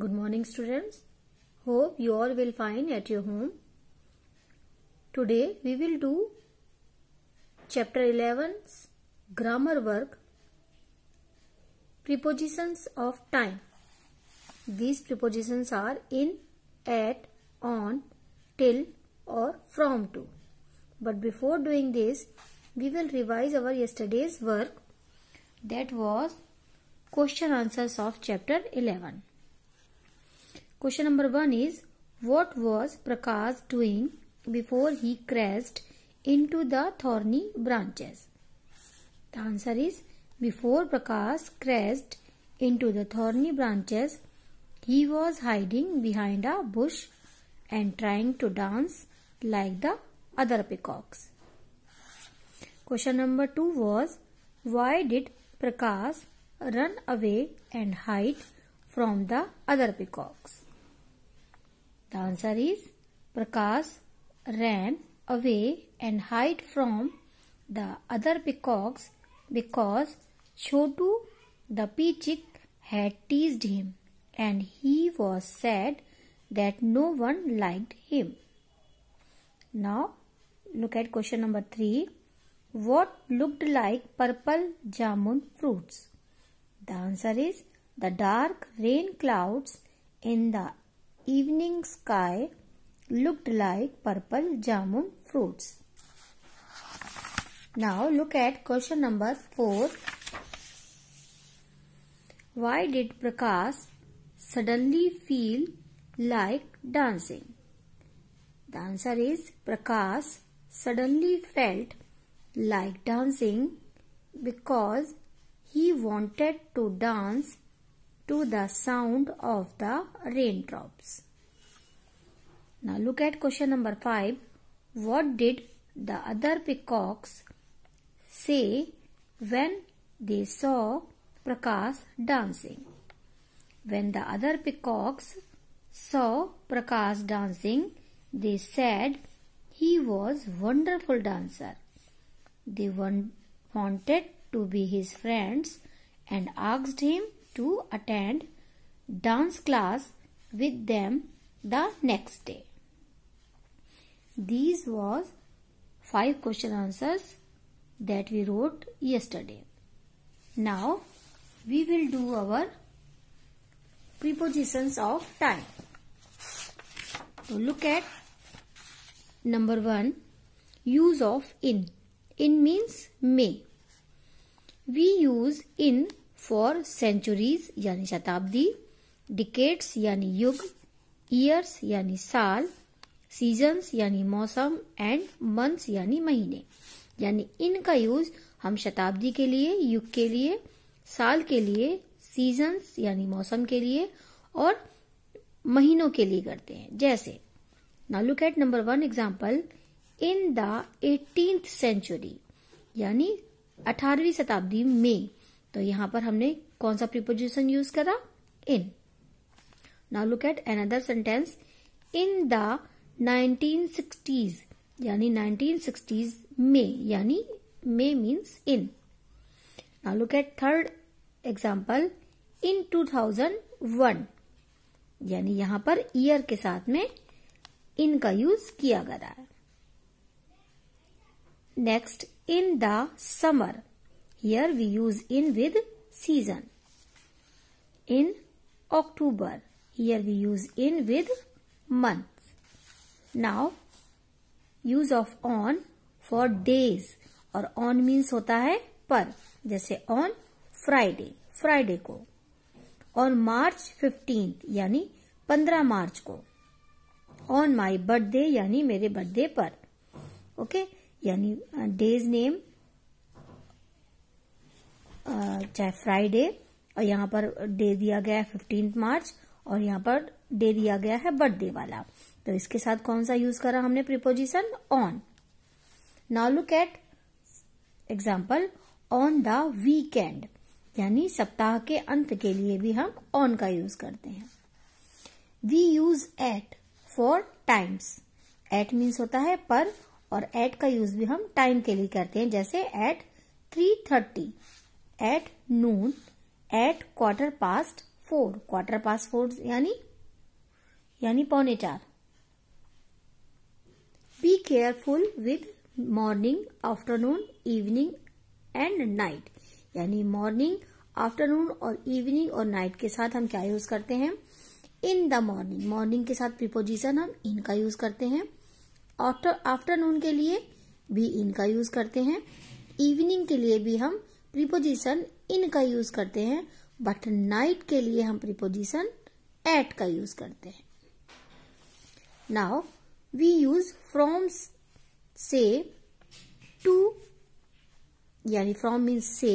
Good morning students. Hope you all will find at your home. Today we will do chapter 11's grammar work prepositions of time. These prepositions are in, at, on, till or from to. But before doing this, we will revise our yesterday's work that was question answers of chapter 11. Question number 1 is What was Prakash doing before he crashed into the thorny branches? The answer is Before Prakash crashed into the thorny branches, he was hiding behind a bush and trying to dance like the other peacocks. Question number 2 was Why did Prakash run away and hide from the other peacocks? The answer is Prakash ran away and hid from the other peacocks because Chotu the peacock had teased him and he was sad that no one liked him. Now look at question number 3. What looked like purple jamun fruits? The answer is the dark rain clouds in the evening sky looked like purple jamun fruits. Now look at question number 4. Why did Prakash suddenly feel like dancing? The answer is Prakash suddenly felt like dancing because he wanted to dance to the sound of the raindrops. Now look at question number 5. What did the other peacocks say when they saw Prakash dancing? When the other peacocks saw Prakash dancing, they said he was wonderful dancer. They wanted to be his friends and asked him to attend dance class with them the next day. These was five question answers that we wrote yesterday. Now we will do our prepositions of time. So look at number 1 use of in. In means may. We use in for centuries यानी शताब्दी decades यानी युग years यानी साल seasons यानी मौसम and months यानी महीने यानी इनका यूज हम शताब्दी के लिए युग के लिए साल के लिए सीजन्स यानी मौसम के लिए और महीनों के लिए करते हैं जैसे ना look at number one example in the eighteen century यानी अठारहवीं शताब्दी में तो यहां पर हमने कौन सा प्रीपोजिशन यूज करा in now look at another sentence in the 1960s यानी 1960s में यानी मे means in now look at third example in 2001 यानी यहां पर ईयर के साथ में इन का यूज किया गया है next in the summer Here we use in with season. In October. Here we use in with month. Now, use of on for days. or on means hota hai par jaise on Friday. Friday ko On March 15th yani 15 march ko On my birthday yani mere birthday par okay okay? यानी days name चाहे Friday और यहाँ per day दिया गया है fifteen March और यहाँ per day दिया गया है बर्थडे वाला तो इसके साथ कौन सा यूज करा हमने preposition on now look at example on the weekend यानी सप्ताह के अंत के लिए भी हम ऑन का यूज करते हैं we use at for times at means होता है पर और एट का यूज भी हम टाइम के लिए करते हैं जैसे at three thirty at noon at quarter past four quarter past four यानी यानी पौने चार be careful with morning afternoon evening and night यानी मॉर्निंग आफ्टरनून और इवनिंग और नाइट के साथ हम क्या यूज करते हैं इन द मॉर्निंग मॉर्निंग के साथ प्रिपोजिशन हम इनका यूज करते हैं आफ्टरनून के लिए भी इनका यूज करते हैं इवनिंग के लिए भी हम प्रीपोजिशन इन का यूज करते हैं बट नाइट के लिए हम प्रीपोजिशन एट का यूज करते हैं नाउ वी यूज फ्रॉम से टू यानी फ्रॉम मीन्स से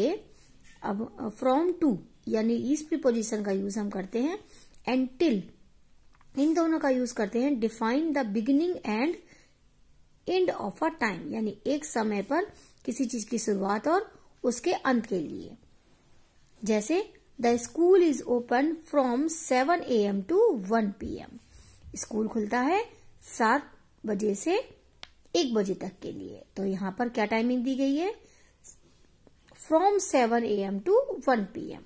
अब फ्रॉम टू यानी इस प्रीपोजिशन का यूज हम करते हैं एंड टिल इन दोनों का यूज करते हैं define the beginning and end of a time यानी एक समय पर किसी चीज की शुरुआत और उसके अंत के लिए जैसे the school is open from seven A M to one P M school खुलता है सात बजे से एक बजे तक के लिए तो यहाँ पर क्या टाइमिंग दी गई है from seven A M to one P M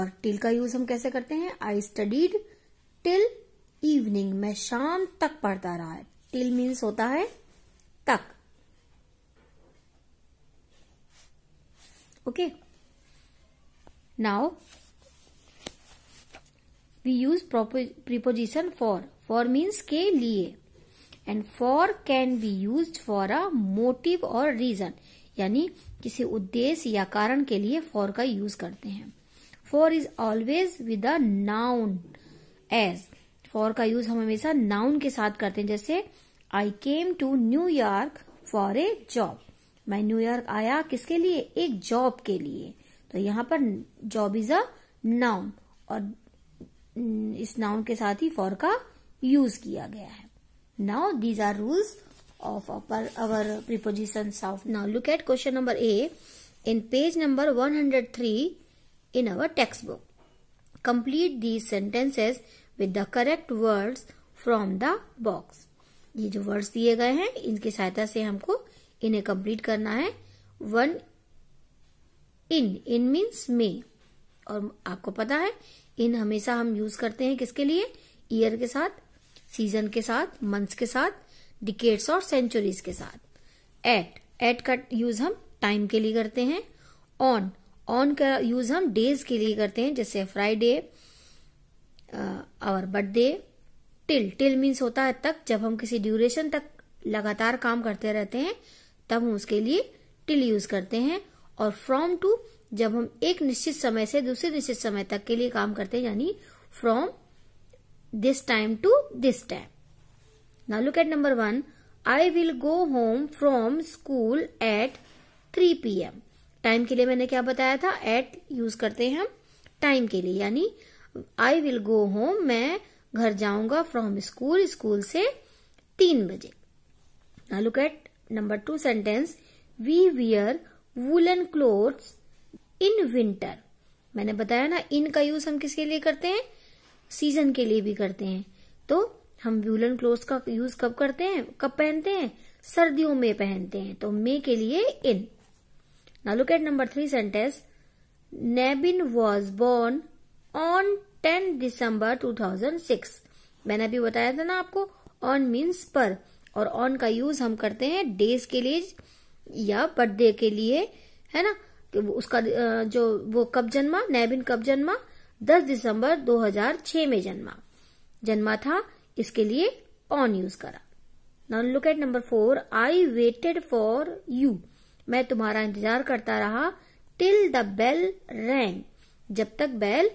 और टिल का यूज हम कैसे करते हैं आई स्टडीड टिल इवनिंग मैं शाम तक पढ़ता रहा टिल मीन्स होता है तक okay now we use preposition for for means ke liye and for can be used for a motive or reason yani किसी उद्देश्य या कारण के लिए for का यूज करते हैं for is always with a noun as for का यूज हम हमेशा noun के साथ करते हैं जैसे I came to New York for a job मैं न्यूयॉर्क आया किसके लिए एक जॉब के लिए तो यहाँ पर जॉब इज अ नाउन और इस नाउन के साथ ही फॉर का यूज किया गया है now these are rules of upper our preposition of now look at question number A in page number 103 our text book complete these sentences with the correct words from the box ये जो words दिए गए हैं इनकी सहायता से हमको इन्हें कंप्लीट करना है वन इन इन मीन्स मे और आपको पता है इन हमेशा हम यूज करते हैं किसके लिए ईयर के साथ सीजन के साथ मंथ्स के साथ डिकेट्स और सेंचुरीज के साथ एट एट का यूज हम टाइम के लिए करते हैं ऑन ऑन का यूज हम डेज के लिए करते हैं जैसे फ्राइडे और बर्थडे टिल टिल मीन्स होता है तक जब हम किसी ड्यूरेशन तक लगातार काम करते रहते हैं तब हम उसके लिए टिल यूज करते हैं और फ्रॉम टू जब हम एक निश्चित समय से दूसरे निश्चित समय तक के लिए काम करते हैं यानी from this time to this time now look at number one I will go home from school at three P M time के लिए मैंने क्या बताया था एट यूज करते हैं हम टाइम के लिए यानी आई विल गो होम मैं घर जाऊंगा फ्रॉम स्कूल स्कूल से तीन बजे look at number 2 sentence we wear woolen clothes in winter मैंने बताया ना इन का यूज हम किसके लिए करते हैं सीजन के लिए भी करते हैं तो हम वूलन क्लोथ्स का यूज कब करते हैं कब पहनते हैं सर्दियों में पहनते हैं तो मे के लिए इन ना look number three sentence Nabin was born on ten December 2006 मैंने अभी बताया था ना आपको ऑन मीन्स पर और ऑन का यूज हम करते हैं डेज के लिए या बर्थडे के लिए है ना तो उसका जो वो कब जन्मा नैबिन कब जन्मा 10 दिसंबर 2006 में जन्मा जन्मा था इसके लिए ऑन यूज करा now look at number four I waited for you मैं तुम्हारा इंतजार करता रहा टिल द बेल रैंग जब तक बेल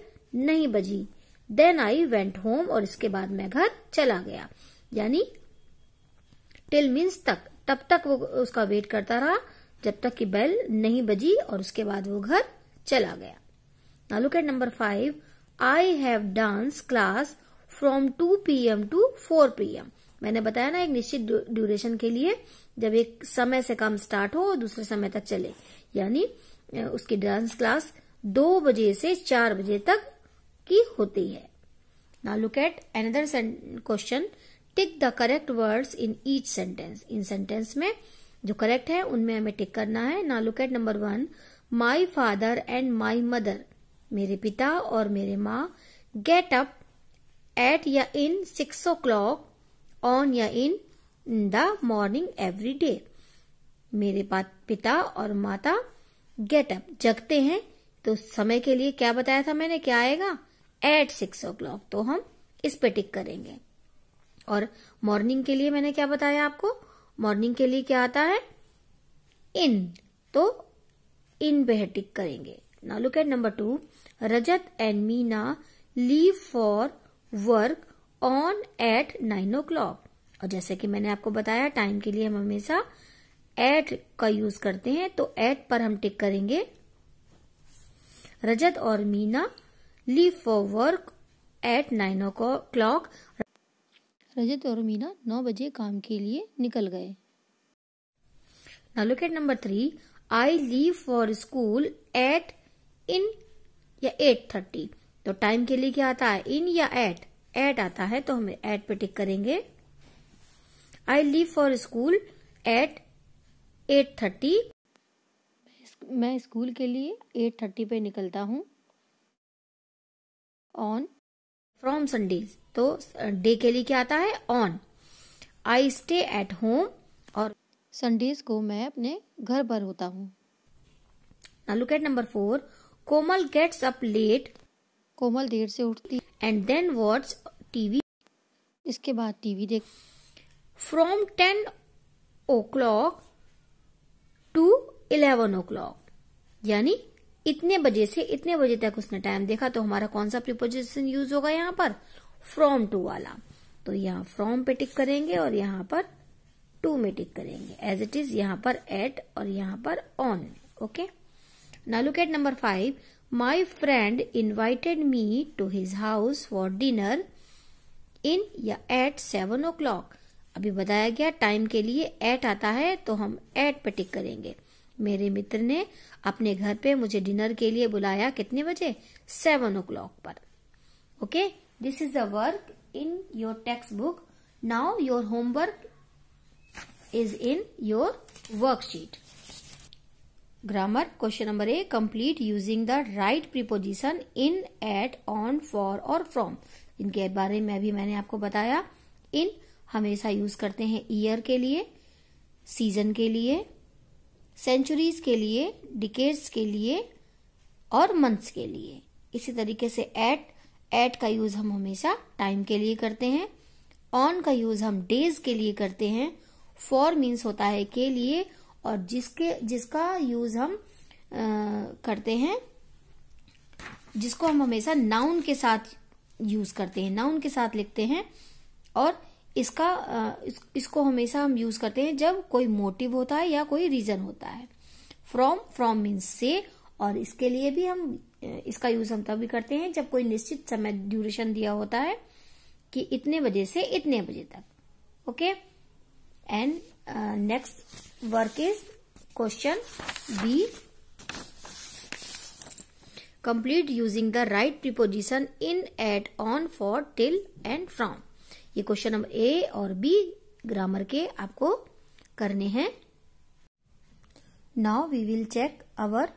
नहीं बजी देन आई वेंट होम और इसके बाद मैं घर चला गया यानी टिल मीन्स तक तब तक वो उसका वेट करता रहा जब तक कि बेल नहीं बजी और उसके बाद वो घर चला गया ना look at number five I have dance class from two P M to four P M मैंने बताया ना एक निश्चित ड्यूरेशन के लिए जब एक समय से काम स्टार्ट हो और दूसरे समय तक चले यानी उसकी डांस क्लास दो बजे से चार बजे तक की होती है ना look at question tick the correct words in each sentence in sentence में जो करेक्ट है उनमें हमें टिक करना है ना look at number one my father and my mother मेरे पिता और मेरे माँ गेट अप एट या in six o'clock on या in the morning every day मेरे पिता और माता गेट अप जगते हैं तो समय के लिए क्या बताया था मैंने क्या आएगा एट सिक्स ओ क्लॉक तो हम इस पे टिक करेंगे और मॉर्निंग के लिए मैंने क्या बताया आपको मॉर्निंग के लिए क्या आता है इन तो इन पे टिक करेंगे now look at number two Rajat and Meena leave for work on at nine o'clock और जैसे कि मैंने आपको बताया टाइम के लिए हम हमेशा एट का यूज करते हैं तो एट पर हम टिक करेंगे रजत और Meena leave for work at nine o'clock Rajat और मीना नौ बजे काम के लिए निकल गए Now look at number three. I leave for school या एट थर्टी तो टाइम के लिए क्या आता है इन या एट एट आता है तो हम एट पे टिक करेंगे I leave for school at at thirty मैं स्कूल के लिए एट थर्टी पे निकलता हूँ ऑन फ्रॉम संडेज तो डे के लिए क्या आता है on I stay at home और संडेज को मैं अपने घर पर होता हूँ look at number four Komal gets up late Komal देर से उठती एंड देन वॉच टीवी इसके बाद टीवी देख from ten o'clock to eleven o'clock यानी इतने बजे से इतने बजे तक उसने टाइम देखा तो हमारा कौन सा प्रिपोजिशन यूज होगा यहाँ पर फ्रॉम टू वाला तो यहाँ फ्रॉम पे टिक करेंगे और यहाँ पर टू में टिक करेंगे एज इट इज यहाँ पर एट और यहाँ पर ऑन ओके ना look at number five my friend invited me to his house for dinner in या एट सेवन ओ क्लॉक अभी बताया गया टाइम के लिए एट आता है तो हम एट पे टिक करेंगे मेरे मित्र ने अपने घर पे मुझे डिनर के लिए बुलाया कितने बजे सेवन ओ क्लॉक पर okay okay? This is the work in your textbook. Now your homework is in your worksheet. Grammar question number A complete using the right preposition in at on for और from इनके बारे में भी मैंने आपको बताया इन हमेशा यूज करते हैं ईयर के लिए सीजन के लिए सेंचुरीज के लिए डिकेट्स के लिए और मंथ्स के लिए इसी तरीके से एट एट का यूज हम हमेशा टाइम के लिए करते हैं ऑन का यूज हम डेज के लिए करते हैं फॉर मीन्स होता है के लिए और जिसके जिसका यूज हम आ, करते हैं जिसको हम हमेशा नाउन के साथ यूज करते हैं नाउन के साथ लिखते हैं और इसका आ, इस, इसको हमेशा हम यूज करते हैं जब कोई मोटिव होता है या कोई रीजन होता है फ्रॉम फ्रॉम मीन्स से और इसके लिए भी हम इसका यूज हम तब करते हैं जब कोई निश्चित समय ड्यूरेशन दिया होता है कि इतने बजे से इतने बजे तक okay and next work is question B complete using the right preposition in at on for till and from ये क्वेश्चन नंबर ए और बी ग्रामर के आपको करने हैं now we will check our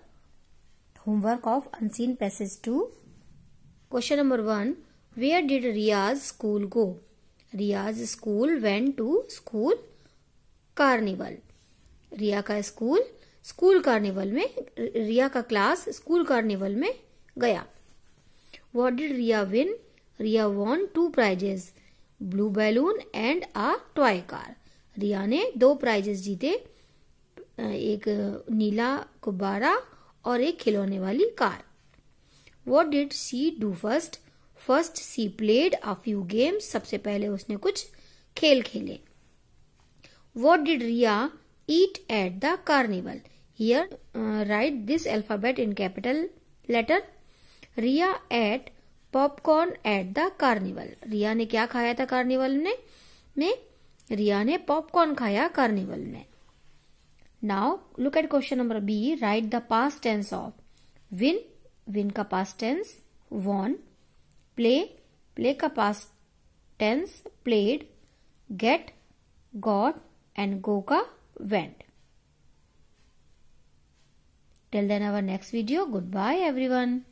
homework of unseen passage 2 question number 1 where did riyaz school go riyaz school went to school carnival Riya का school school carnival में रिया का class school carnival में गया what did Riya win Riya won two prizes blue balloon and a toy car Riya ने दो prices जीते एक नीला गुब्बारा और एक खिलौने वाली car what did she do first first she played a few games सबसे पहले उसने कुछ खेल खेले what did Riya eat at the carnival here write this alphabet in capital letter Riya ate popcorn at the carnival Riya ने क्या खाया था कार्निवल ने में रिया ने पॉपकॉर्न खाया कार्निवल में Now look at question number B. Write the past tense of win, win का past tense, won, play, play का past tense, played, get, got and go went. Till then our next video. Goodbye everyone.